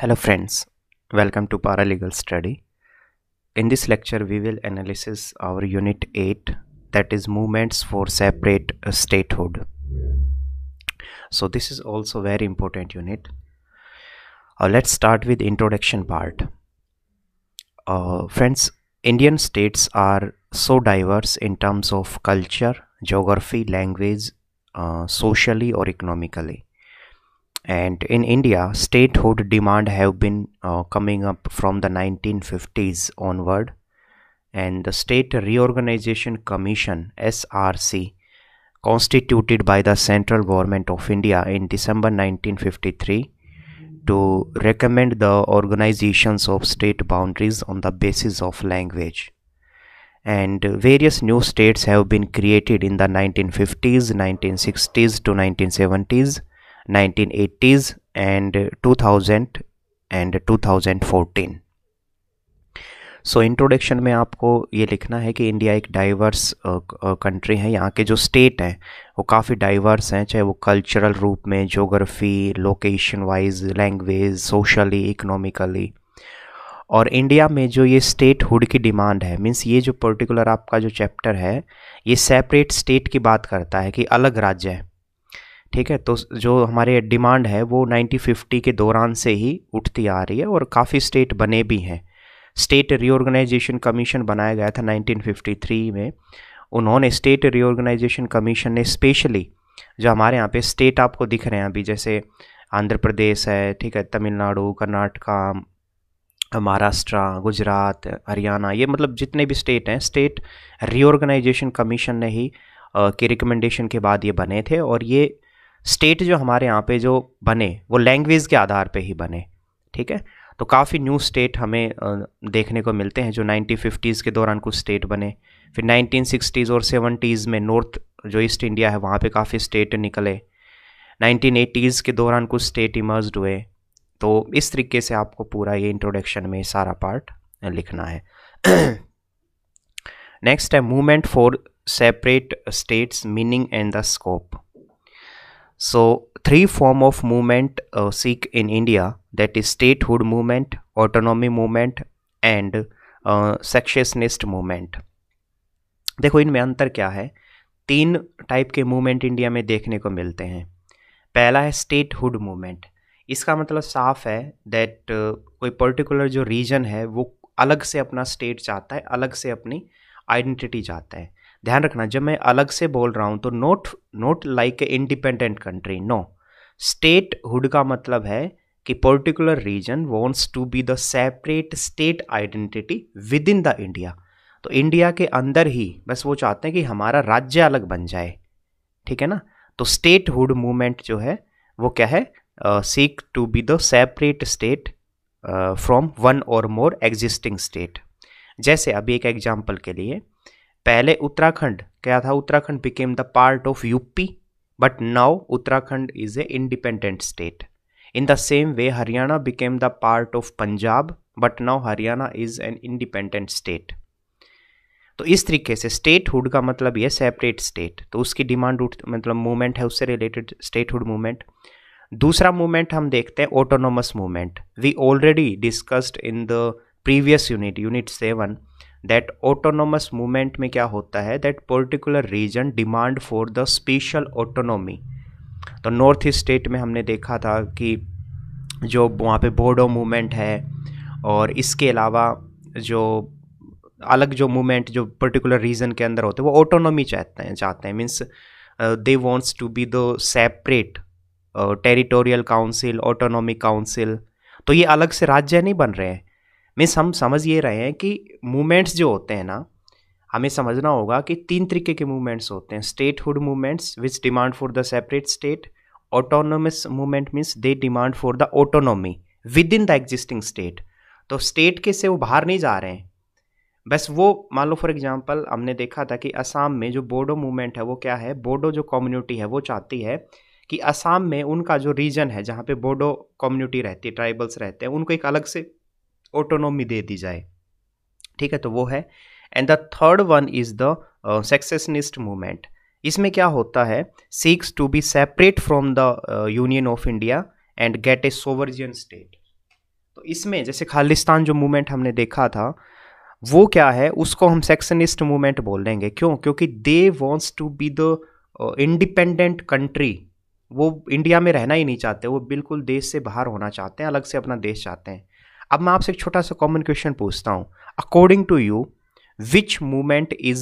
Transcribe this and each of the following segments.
Hello friends, welcome to Paralegal Study. In this lecture we will analyze our unit 8 that is movements for separate uh, statehood. So this is also very important unit. Uh, let's start with introduction part. Uh, friends, Indian states are so diverse in terms of culture, geography, language, uh, socially or economically and in india statehood demand have been uh, coming up from the 1950s onward and the state reorganization commission src constituted by the central government of india in december 1953 to recommend the organizations of state boundaries on the basis of language and various new states have been created in the 1950s 1960s to 1970s 1980s and 2000 and 2014 so so, introduction में आपको ये लिखना है कि India एक diverse country है यहाँ के जो स्टेट हैं वो काफ़ी डाइवर्स हैं चाहे वो कल्चरल रूप में geography location wise language socially economically और इंडिया में जो ये स्टेट हुड की डिमांड है मीन्स ये जो पर्टिकुलर आपका जो चैप्टर है ये सेपरेट स्टेट की बात करता है कि अलग राज्य है ठीक है तो जो हमारे डिमांड है वो फिफ्टी के दौरान से ही उठती आ रही है और काफ़ी स्टेट बने भी हैं स्टेट रिओर्गेनाइजेशन कमीशन बनाया गया था 1953 में उन्होंने स्टेट रिओर्गेनाइजेशन कमीशन ने स्पेशली जो हमारे यहाँ पे स्टेट आपको दिख रहे हैं अभी जैसे आंध्र प्रदेश है ठीक है तमिलनाडु कर्नाटका महाराष्ट्र गुजरात हरियाणा ये मतलब जितने भी स्टेट हैं स्टेट रीऑर्गेनाइजेशन कमीशन ने ही के रिकमेंडेशन के बाद ये बने थे और ये स्टेट जो हमारे यहाँ पे जो बने वो लैंग्वेज के आधार पे ही बने ठीक है तो काफ़ी न्यू स्टेट हमें देखने को मिलते हैं जो नाइनटीन फिफ्टीज़ के दौरान कुछ स्टेट बने फिर नाइनटीन सिक्सटीज़ और सेवेंटीज़ में नॉर्थ जो ईस्ट इंडिया है वहाँ पे काफ़ी स्टेट निकले नाइनटीन एटीज़ के दौरान कुछ स्टेट इमर्ज हुए तो इस तरीके से आपको पूरा ये इंट्रोडक्शन में सारा पार्ट लिखना है नेक्स्ट है movement for separate states meaning and the scope So three form of movement uh, seek in India that is statehood movement, autonomy movement and secessionist uh, movement देखो इनमें अंतर क्या है तीन टाइप के मूवमेंट इंडिया में देखने को मिलते हैं पहला है स्टेटहुड मूवमेंट इसका मतलब साफ है दैट uh, कोई पर्टिकुलर जो रीजन है वो अलग से अपना स्टेट चाहता है अलग से अपनी आइडेंटिटी चाहता है ध्यान रखना जब मैं अलग से बोल रहा हूँ तो not not like a independent country no statehood का मतलब है कि particular region wants to be the separate state identity within the India तो इंडिया के अंदर ही बस वो चाहते हैं कि हमारा राज्य अलग बन जाए ठीक है ना तो स्टेट हुड मूवमेंट जो है वो क्या है seek to be the separate state from one और मोर एग्जिस्टिंग स्टेट जैसे अभी एक एग्जाम्पल के लिए पहले उत्तराखंड क्या था Uttarakhand became the part of UP but now Uttarakhand is a independent state in the same way Haryana became the part of Punjab but now Haryana is an independent state तो इस तरीके से स्टेटहुड का मतलब ये सेपरेट स्टेट तो उसकी डिमांड उठ मतलब मूवमेंट है उससे रिलेटेड स्टेटहुड मूवमेंट दूसरा मूवमेंट हम देखते हैं autonomous movement we already discussed in the previous unit unit seven that autonomous movement में क्या होता है that particular region demand for the special autonomy तो नॉर्थ ईस्ट स्टेट में हमने देखा था कि जो वहाँ पे बोडो मूवमेंट है और इसके अलावा जो अलग जो मूवमेंट जो पर्टिकुलर रीजन के अंदर होते हैं वो ऑटोनोमी चाहते हैं चाहते हैं means they wants to be the separate territorial council autonomic council तो ये अलग से राज्य नहीं बन रहे हैं मीन्स हम समझ ये रहे हैं कि मूवमेंट्स जो होते हैं ना हमें समझना होगा कि तीन तरीके के मूवमेंट्स होते हैं statehood movements which demand for the separate state autonomous movement means they demand for the autonomy within the existing state तो स्टेट के से वो बाहर नहीं जा रहे हैं बस वो मान लो फॉर एग्जांपल हमने देखा था कि असम में जो बोडो मूवमेंट है वो क्या है बोडो जो कम्युनिटी है वो चाहती है कि असम में उनका जो रीजन है जहाँ पे बोडो कम्युनिटी रहती है ट्राइबल्स रहते हैं उनको एक अलग से ऑटोनोमी दे दी जाए ठीक है तो वो है and the third one is the secessionist movement इसमें क्या होता है seeks to be separate from the union of India and get a sovereign state तो इसमें जैसे खालिस्तान जो मूवमेंट हमने देखा था वो क्या है उसको हम सेक्शनिस्ट मूवमेंट बोल देंगे क्यों क्योंकि they wants to be the independent country वो इंडिया में रहना ही नहीं चाहते वो बिल्कुल देश से बाहर होना चाहते हैं अलग से अपना देश चाहते हैं अब मैं आपसे एक छोटा सा कॉमन क्वेश्चन पूछता हूँ according to you which movement is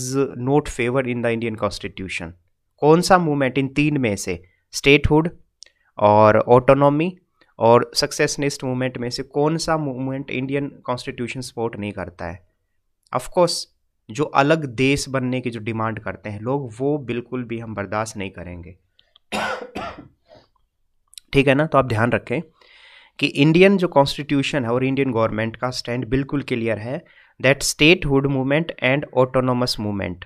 not favour in the Indian constitution कौन सा मूवमेंट इन तीन में से स्टेटहुड और ऑटोनॉमी और सक्सेसनिस्ट मूवमेंट में से कौन सा मूवमेंट इंडियन कॉन्स्टिट्यूशन सपोर्ट नहीं करता है ऑफकोर्स जो अलग देश बनने की जो डिमांड करते हैं लोग वो बिल्कुल भी हम बर्दाश्त नहीं करेंगे ठीक है ना तो आप ध्यान रखें कि इंडियन जो कॉन्स्टिट्यूशन है और इंडियन गवर्नमेंट का स्टैंड बिल्कुल क्लियर है that statehood movement and autonomous movement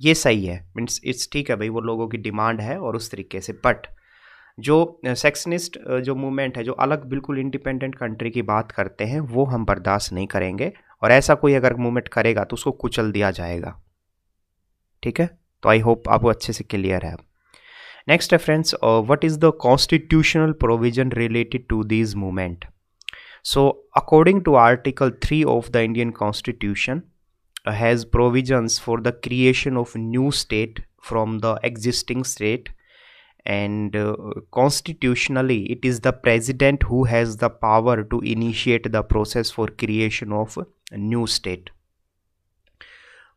ये सही है मीन्स इट्स ठीक है भाई वो लोगों की डिमांड है और उस तरीके से बट जो सेक्सनिस्ट जो मूवमेंट है जो अलग बिल्कुल इंडिपेंडेंट कंट्री की बात करते हैं वो हम बर्दाश्त नहीं करेंगे और ऐसा कोई अगर मूवमेंट करेगा तो उसको कुचल दिया जाएगा ठीक है तो आई होप आपको अच्छे से क्लियर है Next reference, uh, what is the constitutional provision related to this movement? So according to Article 3 of the Indian Constitution, uh, has provisions for the creation of new state from the existing state and uh, constitutionally it is the president who has the power to initiate the process for creation of a new state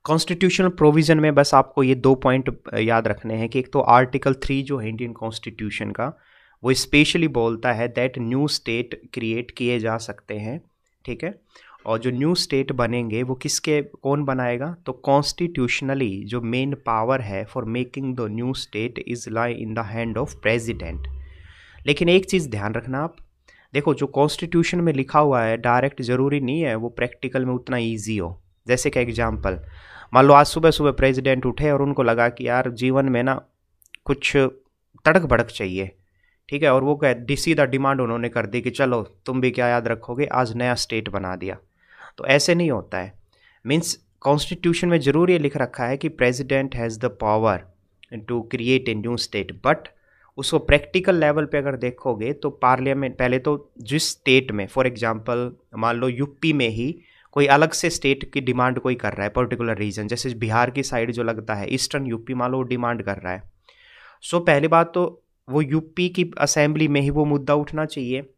constitutional provision में बस आपको ये दो point याद रखने हैं कि एक तो आर्टिकल थ्री जो है इंडियन कॉन्स्टिट्यूशन का वो स्पेशली बोलता है दैट न्यू स्टेट क्रिएट किए जा सकते हैं ठीक है और जो न्यू स्टेट बनेंगे वो किसके कौन बनाएगा तो कॉन्स्टिट्यूशनली जो मेन पावर है for making the new state is lie in the hand of president लेकिन एक चीज़ ध्यान रखना आप देखो जो कॉन्स्टिट्यूशन में लिखा हुआ है डायरेक्ट ज़रूरी नहीं है वो प्रैक्टिकल में उतना ईजी हो जैसे कि एग्जाम्पल मान लो आज सुबह सुबह प्रेसिडेंट उठे और उनको लगा कि यार जीवन में ना कुछ तड़क भड़क चाहिए ठीक है और वो कह डी सीधा डिमांड उन्होंने कर दी कि चलो तुम भी क्या याद रखोगे आज नया स्टेट बना दिया तो ऐसे नहीं होता है मीन्स कॉन्स्टिट्यूशन में ज़रूर ये लिख रखा है कि president has the power to create a new state but उसको प्रैक्टिकल लेवल पे अगर देखोगे तो पार्लियामेंट पहले तो जिस स्टेट में फॉर एग्जांपल मान लो यूपी में ही कोई अलग से स्टेट की डिमांड कोई कर रहा है पर्टिकुलर रीजन जैसे बिहार की साइड जो लगता है ईस्टर्न यूपी मान लो वो डिमांड कर रहा है सो पहली बात तो वो यूपी की असेंबली में ही वो मुद्दा उठना चाहिए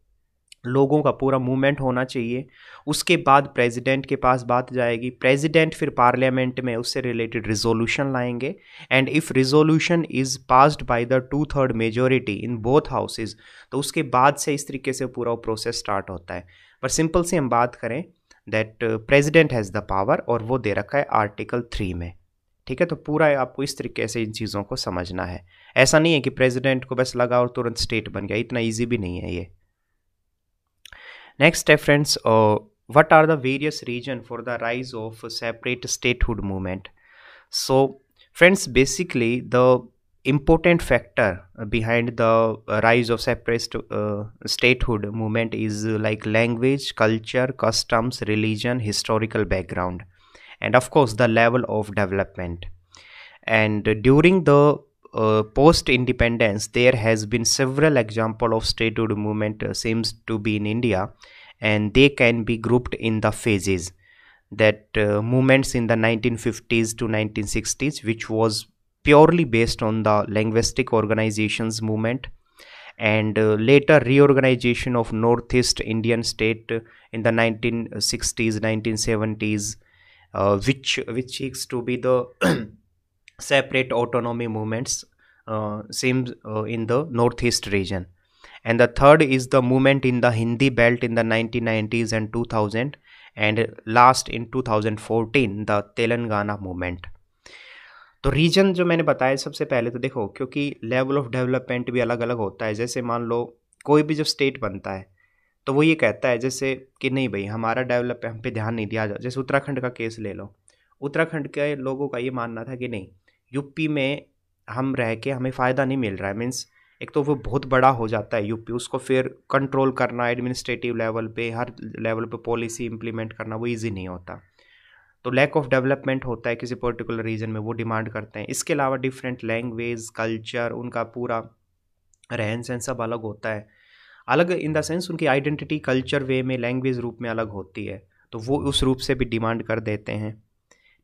लोगों का पूरा मूवमेंट होना चाहिए उसके बाद प्रेसिडेंट के पास बात जाएगी प्रेसिडेंट फिर पार्लियामेंट में उससे रिलेटेड रिजोल्यूशन लाएंगे and if resolution is passed by the two third majority in both houses तो उसके बाद से इस तरीके से पूरा प्रोसेस स्टार्ट होता है पर सिंपल से हम बात करें that president has the power और वो दे रखा है आर्टिकल थ्री में ठीक है तो पूरा आपको इस तरीके से इन चीज़ों को समझना है ऐसा नहीं है कि प्रेजिडेंट को बस लगा और तुरंत स्टेट बन गया इतना ईजी भी नहीं है ये नेक्स्ट है friends what are the various reason for the rise of separate statehood movement so friends basically the important factor behind the uh, rise of separatist uh, statehood movement is uh, like language culture customs religion historical background and of course the level of development and during the uh, post independence there has been several example of statehood movement uh, seems to be in india and they can be grouped in the phases that uh, movements in the 1950s to 1960s which was purely based on the linguistic organizations movement and uh, later reorganization of northeast indian state in the 1960s 1970s uh, which which seeks to be the separate autonomy movements uh, seems uh, in the northeast region and the third is the movement in the hindi belt in the 1990s and 2000 and last in 2014 the telangana movement तो reason जो मैंने बताया सबसे पहले तो देखो क्योंकि level of development भी अलग अलग होता है जैसे मान लो कोई भी जब स्टेट बनता है तो वो ये कहता है जैसे कि नहीं भाई हमारा डेवलप हम पे ध्यान नहीं दिया जाए जैसे उत्तराखंड का केस ले लो उत्तराखंड के लोगों का ये मानना था कि नहीं यूपी में हम रह के हमें फ़ायदा नहीं मिल रहा है मीन्स एक तो वो बहुत बड़ा हो जाता है यूपी उसको फिर कंट्रोल करना एडमिनिस्ट्रेटिव लेवल पे हर लेवल पे पॉलिसी इम्प्लीमेंट करना वो इजी नहीं होता तो लैक ऑफ डेवलपमेंट होता है किसी पर्टिकुलर रीजन में वो डिमांड करते हैं इसके अलावा डिफरेंट लैंग्वेज कल्चर उनका पूरा रहन सहन सब अलग होता है अलग इन द सेंस उनकी आइडेंटिटी कल्चर वे में लैंग्वेज रूप में अलग होती है तो वो उस रूप से भी डिमांड कर देते हैं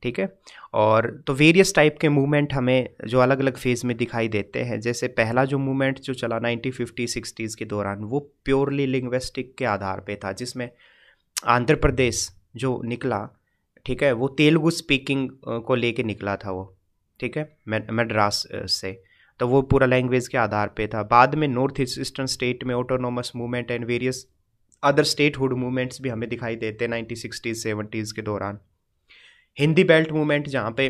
ठीक है और तो वेरियस टाइप के मूवमेंट हमें जो अलग अलग फेज़ में दिखाई देते हैं जैसे पहला जो मूवमेंट जो चला नाइनटीन फिफ्टी सिक्सटीज़ के दौरान वो प्योरली लिंग्वेस्टिक के आधार पे था जिसमें आंध्र प्रदेश जो निकला ठीक है वो तेलुगु स्पीकिंग को लेके निकला था वो ठीक है मद्रास से तो वो पूरा लैंग्वेज के आधार पे था बाद में नॉर्थ ईस्टर्न स्टेट में autonomous movement and various other statehood movements भी हमें दिखाई देते हैं नाइनटीन सिक्सटीज़ सेवेंटीज़ के दौरान हिंदी बेल्ट मूवमेंट जहाँ पे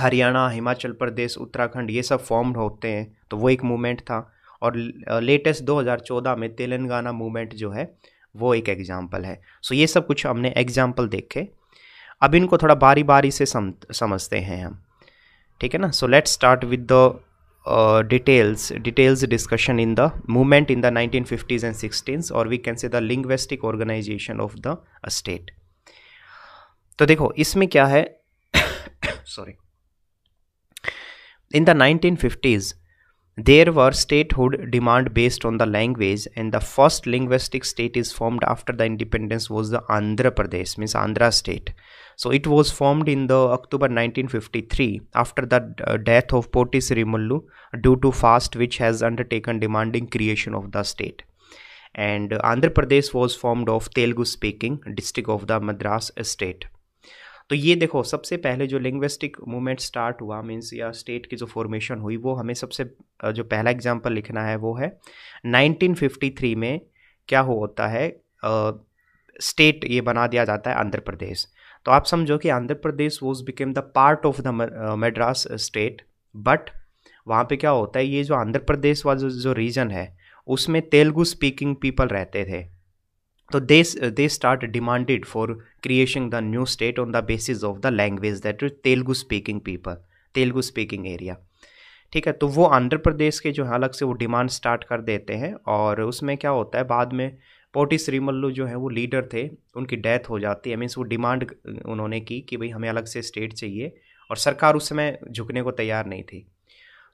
हरियाणा हिमाचल प्रदेश उत्तराखंड ये सब फॉर्म्ड होते हैं तो वो एक मूवमेंट था और लेटेस्ट 2014 में तेलंगाना मूवमेंट जो है वो एक एग्जाम्पल है सो so ये सब कुछ हमने एग्जाम्पल देखे अब इनको थोड़ा बारी बारी से सम समझते हैं हम ठीक है ना so let's start with the details discussion in the movement in the nineteen fifties and 16s और we can say the linguistic organisation of the state तो देखो इसमें क्या है sorry in the nineteen fifties there were statehood demand based on the language and the first linguistic state is formed after the independence was the Andhra Pradesh means Andhra state So it was formed in the October 1953 after the uh, death of Potis Rimullu due to fast which has undertaken demanding creation of the state. And uh, Andhra Pradesh was formed of Telugu speaking district of the Madras state. तो ये देखो सबसे पहले जो linguistic movement start हुआ means या state की जो फॉर्मेशन हुई वो हमें सबसे जो पहला एग्जांपल लिखना है वो है 1953 में क्या होता है स्टेट uh, ये बना दिया जाता है आंध्र प्रदेश तो आप समझो कि Andhra Pradesh was became the part of the Madras state but वहाँ पे क्या होता है ये जो आंध्र प्रदेश वाला जो रीजन है उसमें तेलुगु स्पीकिंग पीपल रहते थे तो they they start demanded for creation the new state on the basis of the language that Telugu speaking people Telugu speaking area ठीक है तो वो आंध्र प्रदेश के जो है अलग से वो डिमांड स्टार्ट कर देते हैं और उसमें क्या होता है बाद में पोटी श्रीमल्लू जो है वो लीडर थे उनकी डेथ हो जाती है मीन्स वो डिमांड उन्होंने की कि भाई हमें अलग से स्टेट चाहिए और सरकार उस समय झुकने को तैयार नहीं थी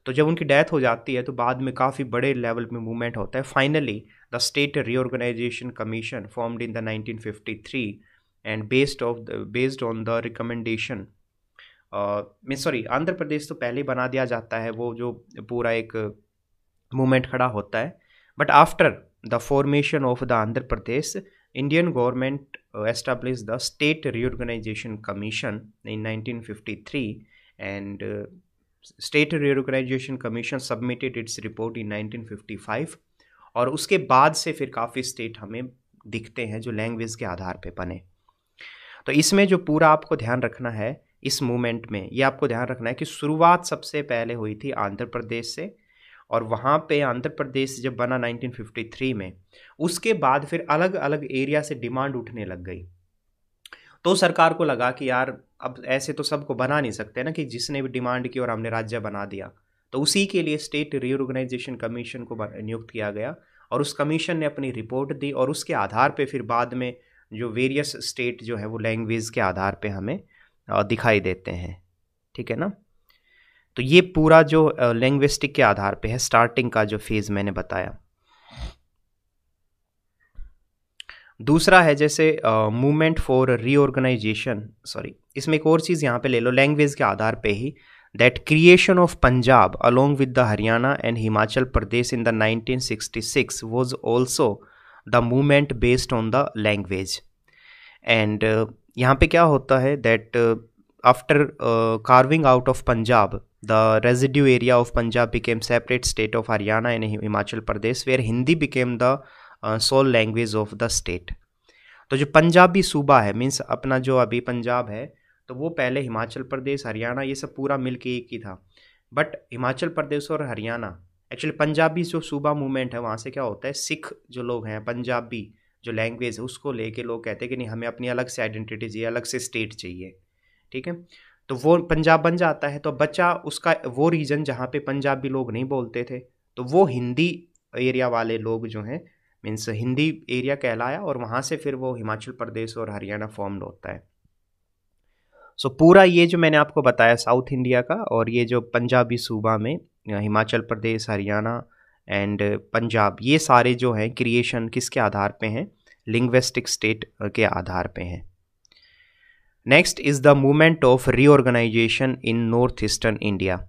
तो जब उनकी डेथ हो जाती है तो बाद में काफ़ी बड़े लेवल में मूवमेंट होता है finally the state reorganisation commission formed in the three and based of based on the recommendation mean sorry Andhra Pradesh तो पहले बना दिया जाता है वो जो पूरा एक मूवमेंट खड़ा होता है but after the formation of the Andhra Pradesh, Indian government established the State Reorganization Commission in 1953 and uh, State Reorganization Commission submitted its report in 1955 aur uske baad se fir kafi state hame dikhte hain jo language ke aadhar pe bane to isme jo pura aapko dhyan rakhna hai इस movement में ये आपको ध्यान रखना है कि शुरुआत सबसे पहले हुई थी आंध्र प्रदेश से और वहाँ पे आंध्र प्रदेश जब बना 1953 में उसके बाद फिर अलग अलग एरिया से डिमांड उठने लग गई तो सरकार को लगा कि यार अब ऐसे तो सबको बना नहीं सकते ना कि जिसने भी डिमांड की और हमने राज्य बना दिया तो उसी के लिए स्टेट रीऑर्गेनाइजेशन कमीशन को नियुक्त किया गया और उस कमीशन ने अपनी रिपोर्ट दी और उसके आधार पर फिर बाद में जो वेरियस स्टेट जो है वो लैंग्वेज के आधार पर हमें दिखाई देते हैं ठीक है ना तो ये पूरा जो लैंग्विस्टिक के आधार पे है स्टार्टिंग का जो फेज़ मैंने बताया दूसरा है जैसे मूवमेंट फॉर रीऑर्गेनाइजेशन सॉरी इसमें एक और चीज़ यहां पे ले लो लैंग्वेज के आधार पे ही that creation of Punjab along with the Haryana and Himachal Pradesh in the 1966 was also the movement based on the language and यहाँ पे क्या होता है that after uh, carving out of Punjab, the residue area of Punjab became separate state of Haryana and Himachal Pradesh, where Hindi became the uh, sole language of the state. तो जो पंजाबी सूबा है means अपना जो अभी पंजाब है तो वो पहले हिमाचल प्रदेश हरियाणा ये सब पूरा मिल के एक ही था बट हिमाचल प्रदेश और हरियाणा एक्चुअली पंजाबी जो सूबा मूवमेंट है वहाँ से क्या होता है सिख जो लोग हैं पंजाबी जो लैंग्वेज है उसको लेके लोग कहते हैं कि नहीं हमें अपनी अलग से आइडेंटिटी चाहिए अलग से स्टेट चाहिए ठीक है तो वो पंजाब बन जाता है तो बचा उसका वो रीजन जहाँ पे पंजाबी लोग नहीं बोलते थे तो वो हिंदी एरिया वाले लोग जो हैं मीन्स हिंदी एरिया कहलाया और वहाँ से फिर वो हिमाचल प्रदेश और हरियाणा फॉर्म्ड होता है सो so, पूरा ये जो मैंने आपको बताया साउथ इंडिया का और ये जो पंजाबी सूबा में हिमाचल प्रदेश हरियाणा एंड पंजाब ये सारे जो हैं क्रिएशन किसके आधार पे हैं लिंग्वेस्टिक स्टेट के आधार पे हैं Next is the movement of reorganization in northeastern India.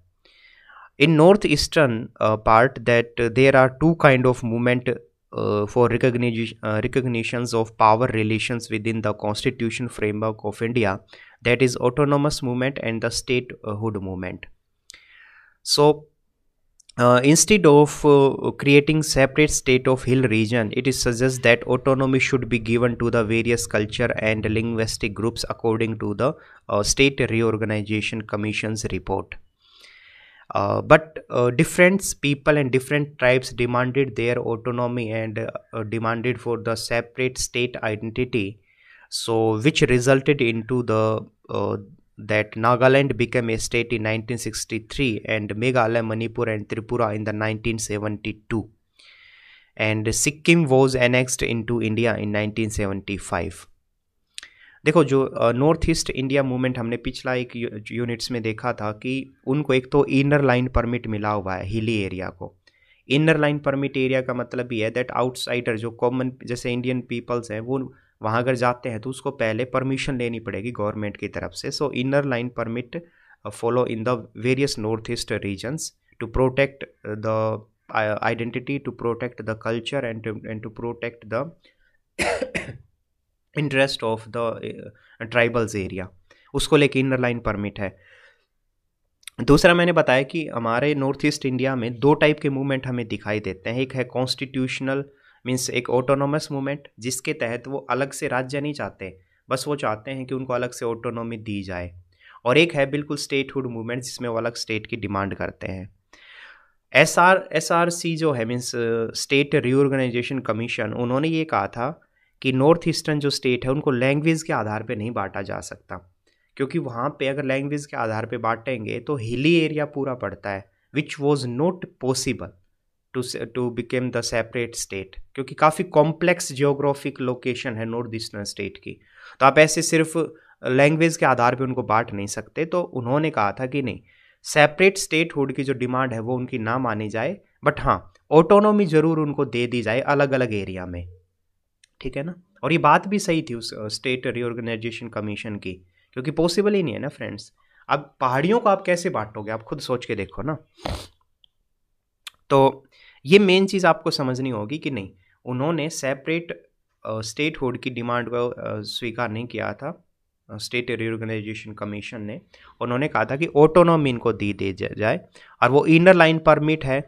In northeastern uh, part that uh, there are two kind of movement uh, for recognition, uh, recognitions of power relations within the constitution framework of India that is autonomous movement and the statehood movement. So uh, instead of uh, creating separate state of hill region it is suggests that autonomy should be given to the various culture and linguistic groups according to the uh, state reorganization commission's report uh, but uh, different people and different tribes demanded their autonomy and uh, demanded for the separate state identity so which resulted into the that Nagaland became a state in 1963 and Meghalaya, Manipur and Tripura in the 1972 and Sikkim was annexed into India in 1975 देखो जो north east India movement हमने पिछला एक units में देखा था कि उनको एक तो इनर लाइन परमिट मिला हुआ है हिली एरिया को इनर लाइन परमिट एरिया का मतलब ये है दैट आउटसाइडर जो कॉमन जैसे इंडियन पीपल्स हैं वो वहाँ अगर जाते हैं तो उसको पहले परमिशन लेनी पड़ेगी गवर्नमेंट की तरफ से so inner line permit follow in the various north east regions to protect the identity to protect the culture and and to protect the interest of the tribals area उसको लेके inner line permit है दूसरा मैंने बताया कि हमारे north east India में दो टाइप के मूवमेंट हमें दिखाई देते हैं एक है कॉन्स्टिट्यूशनल मीन्स एक ऑटोनोमस मूवमेंट जिसके तहत वो अलग से राज्य नहीं चाहते बस वो चाहते हैं कि उनको अलग से ऑटोनोमी दी जाए और एक है बिल्कुल स्टेटहुड मूवमेंट जिसमें वो अलग स्टेट की डिमांड करते हैं S R S R C जो है मीन्स स्टेट रीऑर्गेनाइजेशन कमीशन उन्होंने ये कहा था कि नॉर्थ ईस्टर्न जो स्टेट है उनको लैंग्वेज के आधार पे नहीं बांटा जा सकता क्योंकि वहाँ पे अगर लैंग्वेज के आधार पे बांटेंगे तो हिली एरिया पूरा पड़ता है which was not possible to to became the separate state क्योंकि काफ़ी कॉम्प्लेक्स जियोग्राफिक लोकेशन है नॉर्थ ईस्टर्न स्टेट की तो आप ऐसे सिर्फ लैंग्वेज के आधार पे उनको बांट नहीं सकते तो उन्होंने कहा था कि नहीं सेपरेट स्टेटहुड की जो डिमांड है वो उनकी ना मानी जाए बट हाँ ऑटोनोमी ज़रूर उनको दे दी जाए अलग अलग एरिया में ठीक है ना और ये बात भी सही थी उस स्टेट रिओर्गेनाइजेशन कमीशन की क्योंकि पॉसिबल ही नहीं है ना फ्रेंड्स अब पहाड़ियों को आप कैसे बांटोगे आप खुद सोच के देखो ना तो ये मेन चीज़ आपको समझनी होगी कि नहीं उन्होंने सेपरेट स्टेट होड की डिमांड को uh, स्वीकार नहीं किया था स्टेट रिओर्गेनाइजेशन कमीशन ने उन्होंने कहा था कि ऑटोनॉमी इनको दी दी जाए और वो इनर लाइन परमिट है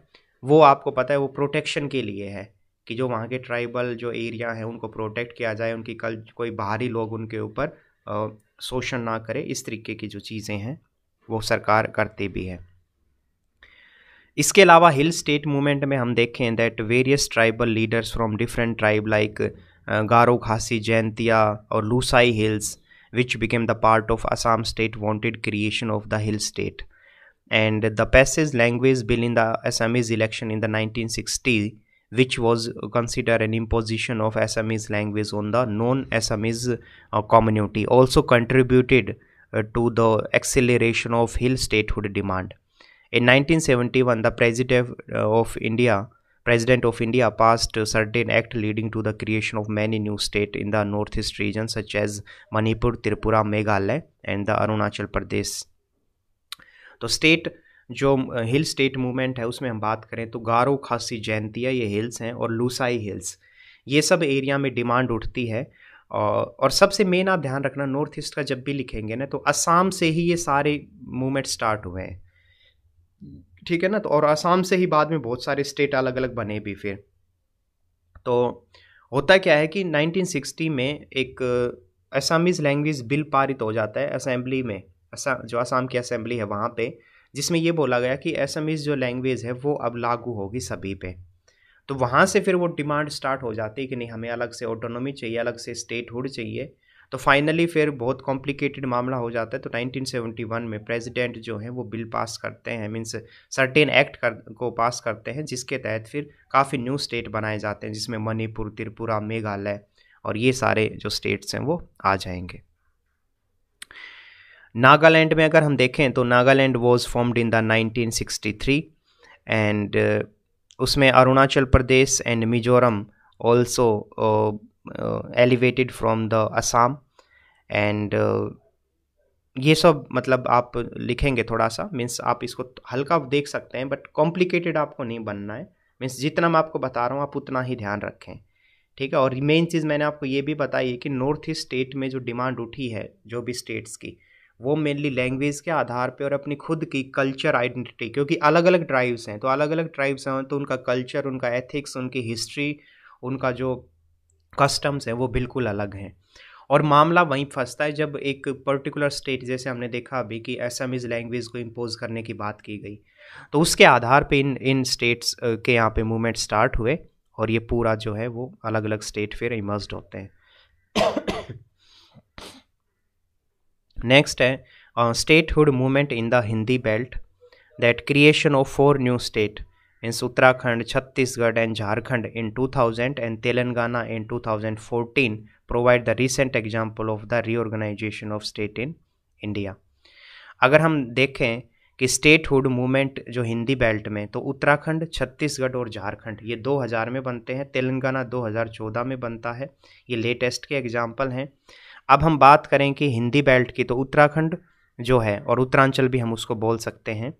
वो आपको पता है वो प्रोटेक्शन के लिए है कि जो वहाँ के ट्राइबल जो एरिया हैं उनको प्रोटेक्ट किया जाए उनकी कल कोई बाहरी लोग उनके ऊपर uh, शोषण ना करे इस तरीके की जो चीज़ें हैं वो सरकार करती भी है इसके अलावा हिल स्टेट मूवमेंट में हम देखें that various tribal leaders from different tribe like Garo Khasi Jaintia और Lushai hills which became the part of Assam state wanted creation of the hill state and the passage language bill in the Assamese election in the nineteen sixty which was consider an imposition of Assamese language on the non Assamese community also contributed to the acceleration of hill statehood demand In 1971, the President of India President of India passed a certain act leading to the creation of many new states in the northeast region such as Manipur, Tripura, Meghalaya and the Arunachal Pradesh. तो state जो hill state movement है उसमें हम बात करें तो गारो खासी जयंतिया ये hills हैं और लूसाई हिल्स ये सब एरिया में डिमांड उठती है और सबसे मेन आप ध्यान रखना नॉर्थ ईस्ट का जब भी लिखेंगे ना तो असम से ही ये सारे मूवमेंट स्टार्ट हुए हैं ठीक है ना तो और आसाम से ही बाद में बहुत सारे स्टेट अलग अलग बने भी फिर तो होता क्या है कि 1960 में एक असामीज़ लैंग्वेज बिल पारित हो जाता है असेंबली में असा जो आसाम की असेंबली है वहाँ पे जिसमें ये बोला गया कि असामीज जो लैंग्वेज है वो अब लागू होगी सभी पे तो वहाँ से फिर वो डिमांड स्टार्ट हो जाती है कि नहीं हमें अलग से ऑटोनॉमी चाहिए अलग से स्टेट हुड चाहिए तो फाइनली फिर बहुत कॉम्प्लिकेटेड मामला हो जाता है तो 1971 में प्रेसिडेंट जो है वो बिल पास करते हैं मीन्स सर्टेन एक्ट कर, को पास करते हैं जिसके तहत फिर काफ़ी न्यू स्टेट बनाए जाते हैं जिसमें मणिपुर त्रिपुरा मेघालय और ये सारे जो स्टेट्स हैं वो आ जाएंगे नागालैंड में अगर हम देखें तो Nagaland was formed in the nineteen and उसमें Arunachal Pradesh and Mizoram also elevated uh, the the and and uh, ये सब मतलब आप लिखेंगे थोड़ा सा मीन्स आप इसको हल्का देख सकते हैं बट कॉम्प्लिकेटेड आपको नहीं बनना है मीन्स जितना मैं आपको बता रहा हूँ आप उतना ही ध्यान रखें ठीक है और मेन चीज़ मैंने आपको ये भी बताई है कि नॉर्थ ईस्ट स्टेट में जो डिमांड उठी है जो भी स्टेट्स की वो मेनली लैंग्वेज के आधार पे और अपनी खुद की कल्चर आइडेंटिटी क्योंकि अलग अलग ट्राइब्स हैं तो अलग अलग ट्राइब्स हैं तो उनका कल्चर उनका एथिक्स उनकी हिस्ट्री उनका जो कस्टम्स हैं वो बिल्कुल अलग हैं और मामला वहीं फंसता है जब एक पर्टिकुलर स्टेट जैसे हमने देखा अभी कि असमीज लैंग्वेज को इम्पोज करने की बात की गई तो उसके आधार पे इन इन स्टेट्स के यहाँ पे मूवमेंट स्टार्ट हुए और ये पूरा जो है वो अलग अलग स्टेट फिर इमर्ज होते हैं नेक्स्ट है statehood movement in the Hindi belt that creation of four new state means Uttarakhand, Chhattisgarh and Jharkhand in 2000 and Telangana in 2014 provide the recent example of the reorganisation of state in India अगर हम देखें कि statehood movement जो Hindi belt में तो उत्तराखंड छत्तीसगढ़ और झारखंड ये 2000 में बनते हैं तेलंगाना 2014 में बनता है ये लेटेस्ट के एग्जाम्पल हैं अब हम बात करें कि हिंदी बेल्ट की तो उत्तराखंड जो है और उत्तरांचल भी हम उसको बोल सकते हैं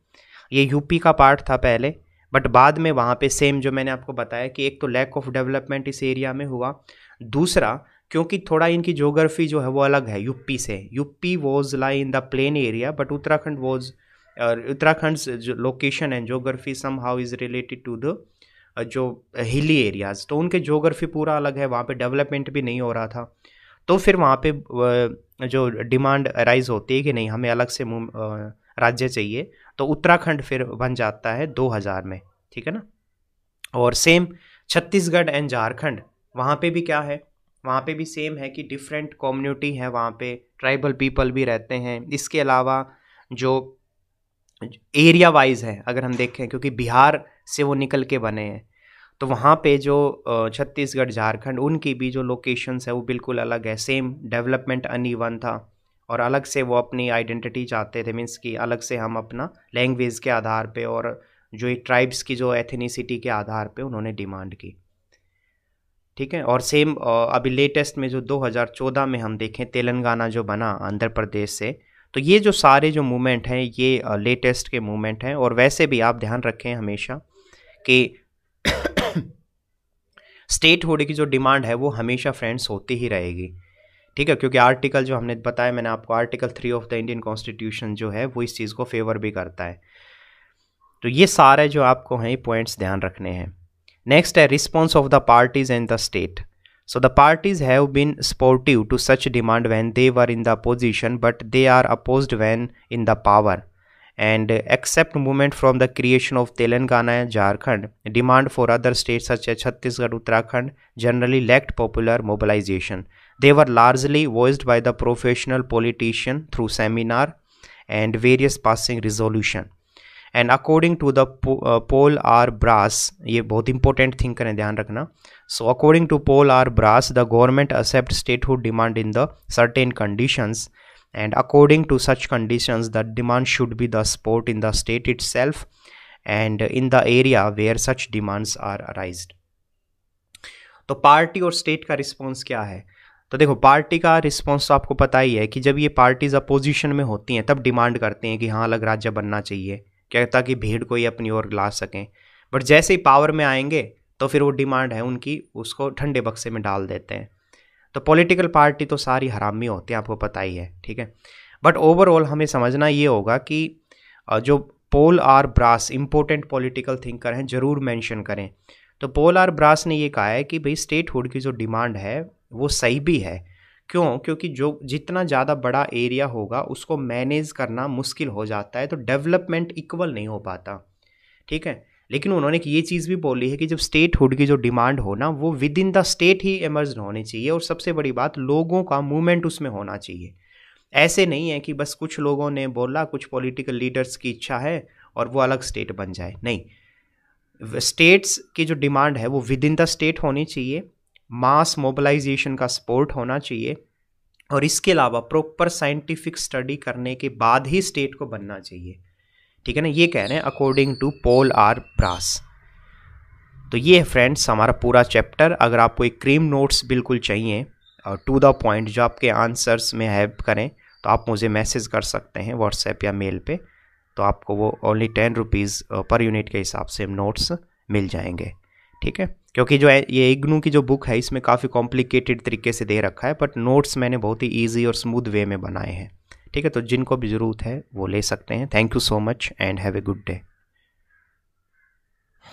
ये यूपी का पार्ट था पहले बट बाद में वहाँ पे सेम जो मैंने आपको बताया कि एक तो लैक ऑफ डेवलपमेंट इस एरिया में हुआ दूसरा क्योंकि थोड़ा इनकी जोग्राफी जो है वो अलग है यूपी से UP was lie in the plain area but Uttarakhand was Uttarakhand जो location and geography somehow is related to the जो हिली एरियाज़ तो उनके जोग्राफी पूरा अलग है वहाँ पे डेवलपमेंट भी नहीं हो रहा था तो फिर वहाँ पे जो डिमांड राइज होती है कि नहीं हमें अलग से राज्य चाहिए तो उत्तराखंड फिर बन जाता है 2000 में ठीक है ना और सेम छत्तीसगढ़ एंड झारखंड वहाँ पे भी क्या है वहाँ पे भी सेम है कि डिफरेंट कम्युनिटी है वहाँ पे ट्राइबल पीपल भी रहते हैं इसके अलावा जो एरिया वाइज है अगर हम देखें क्योंकि बिहार से वो निकल के बने हैं तो वहाँ पे जो छत्तीसगढ़ झारखंड उनकी भी जो लोकेशंस है वो बिल्कुल अलग है सेम डेवलपमेंट अनइवन था और अलग से वो अपनी आइडेंटिटी चाहते थे मीन्स कि अलग से हम अपना लैंग्वेज के आधार पे और जो ये ट्राइब्स की जो एथेनिसिटी के आधार पे उन्होंने डिमांड की ठीक है और सेम अभी लेटेस्ट में जो 2014 में हम देखें तेलंगाना जो बना आंध्र प्रदेश से तो ये जो सारे जो मूवमेंट हैं ये लेटेस्ट के मूवमेंट हैं और वैसे भी आप ध्यान रखें हमेशा कि स्टेट होड की जो डिमांड है वो हमेशा फ्रेंड्स होती ही रहेगी ठीक है क्योंकि आर्टिकल जो हमने बताया मैंने आपको article three of the Indian constitution जो है वो इस चीज़ को फेवर भी करता है तो ये सारे जो आपको हैं पॉइंट्स ध्यान रखने हैं नेक्स्ट है response of the parties and the state so the parties have been supportive to such demand when they were in the opposition but they are oppose when in the power and except movement from the creation of Telangana and Jharkhand demand for other states Chhattisgarh Uttarakhand generally lacked popular mobilisation they were largely voiced by the professional politician through seminar and various passing resolution and according to the po uh, poll r brass ye bahut important thing kare dhyan rakhna so according to poll r brass the government accept statehood demand in the certain conditions and according to such conditions the demand should be the support in the state itself and in the area where such demands are arised to party or state ka response kya hai तो देखो party का response तो आपको पता ही है कि जब ये पार्टीज अपोजिशन में होती हैं तब डिमांड करते हैं कि हाँ अलग राज्य बनना चाहिए क्या ताकि भीड़ को ही अपनी ओर ला सकें बट जैसे ही पावर में आएंगे तो फिर वो डिमांड है उनकी उसको ठंडे बक्से में डाल देते हैं तो पॉलिटिकल पार्टी तो सारी हरामी होती है आपको पता ही है ठीक है बट ओवरऑल हमें समझना ये होगा कि जो Paul R Brass important political thinker हैं ज़रूर मेंशन करें तो पोल आर ब्रास ने ये कहा है कि भाई स्टेटहुड की जो डिमांड है वो सही भी है क्यों क्योंकि जो जितना ज़्यादा बड़ा एरिया होगा उसको मैनेज करना मुश्किल हो जाता है तो डेवलपमेंट इक्वल नहीं हो पाता ठीक है लेकिन उन्होंने ये चीज़ भी बोली है कि जब स्टेटहुड की जो डिमांड हो ना वो विद इन द स्टेट ही एमर्ज होनी चाहिए और सबसे बड़ी बात लोगों का मूवमेंट उसमें होना चाहिए ऐसे नहीं है कि बस कुछ लोगों ने बोला कुछ पॉलिटिकल लीडर्स की इच्छा है और वो अलग स्टेट बन जाए नहीं स्टेट्स की जो डिमांड है वो विद इन द स्टेट होनी चाहिए मास मोबिलाइजेशन का सपोर्ट होना चाहिए और इसके अलावा प्रॉपर साइंटिफिक स्टडी करने के बाद ही स्टेट को बनना चाहिए ठीक है ना ये कह रहे हैं according to Paul R Brass तो ये है फ्रेंड्स हमारा पूरा चैप्टर अगर आपको एक क्रीम नोट्स बिल्कुल चाहिए और टू द पॉइंट जो आपके आंसर्स में हेल्प करें तो आप मुझे मैसेज कर सकते हैं व्हाट्सएप या मेल पे तो आपको वो only ten rupees per unit के हिसाब से नोट्स मिल जाएंगे ठीक है क्योंकि जो ये इग्नू की जो बुक है इसमें काफ़ी कॉम्प्लिकेटेड तरीके से दे रखा है बट नोट्स मैंने बहुत ही ईजी और स्मूथ वे में बनाए हैं ठीक है तो जिनको भी ज़रूरत है वो ले सकते हैं thank you so much and have a good day